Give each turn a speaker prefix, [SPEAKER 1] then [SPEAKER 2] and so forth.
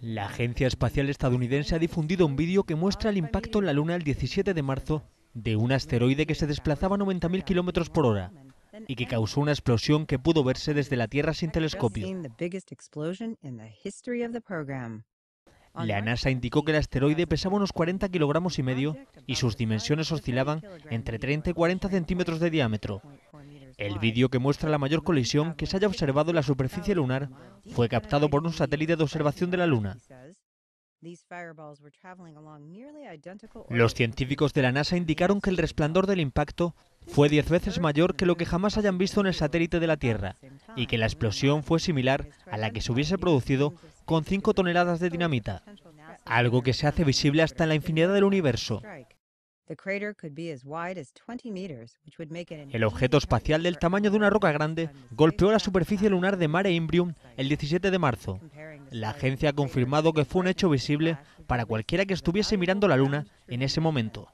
[SPEAKER 1] La Agencia Espacial Estadounidense ha difundido un vídeo que muestra el impacto en la Luna el 17 de marzo de un asteroide que se desplazaba a 90.000 kilómetros por hora y que causó una explosión que pudo verse desde la Tierra sin telescopio. La NASA indicó que el asteroide pesaba unos 40 kilogramos y medio y sus dimensiones oscilaban entre 30 y 40 centímetros de diámetro, el vídeo que muestra la mayor colisión que se haya observado en la superficie lunar fue captado por un satélite de observación de la Luna. Los científicos de la NASA indicaron que el resplandor del impacto fue diez veces mayor que lo que jamás hayan visto en el satélite de la Tierra y que la explosión fue similar a la que se hubiese producido con cinco toneladas de dinamita, algo que se hace visible hasta en la infinidad del universo. El objeto espacial del tamaño de una roca grande golpeó la superficie lunar de Mare Imbrium el 17 de marzo. La agencia ha confirmado que fue un hecho visible para cualquiera que estuviese mirando la Luna en ese momento.